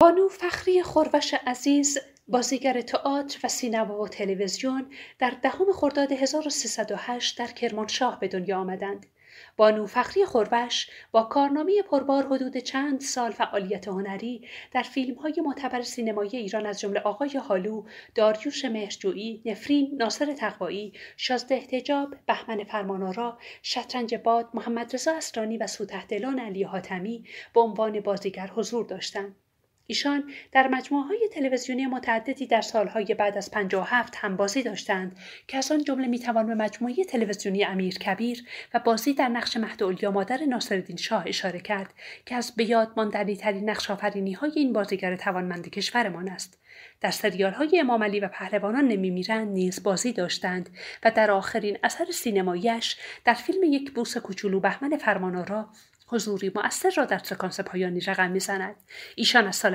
بانو فخری خوروش عزیز بازیگر تئاتر و سینما و تلویزیون در دهم خرداد 1308 در کرمانشاه به دنیا آمدند. بانو فخری خوروش با کارنامه پربار حدود چند سال فعالیت هنری در فیلم های معتبر سینمایی ایران از جمله آقای حالو، داریوش مهرجویی، نفرین، ناصر تقوایی، شازده احتجاب، بهمن فرمانارا، شطرنج باد، محمد رضا اسرانی و سوتهدلان علی حاتمی به عنوان بازیگر حضور داشتند. ایشان در مجموعه های تلویزیونی متعددی در سالهای بعد از 57 هم بازی داشتند که از آن جمله میتوان به مجموعه تلویزیونی امیر کبیر و بازی در نقش یا مادر ناصرالدین شاه اشاره کرد که از به یاد ماندنی ترین نقش آفرینی های این بازیگر توانمند کشورمان است در سریال های امام علی و پهلوانان نمیمیرند نیز بازی داشتند و در آخرین اثر سینماییش در فیلم یک بوس کوچولو بهمن فرمانارا حضوری مؤثر را در سکانس پایانی رقم میزند ایشان از سال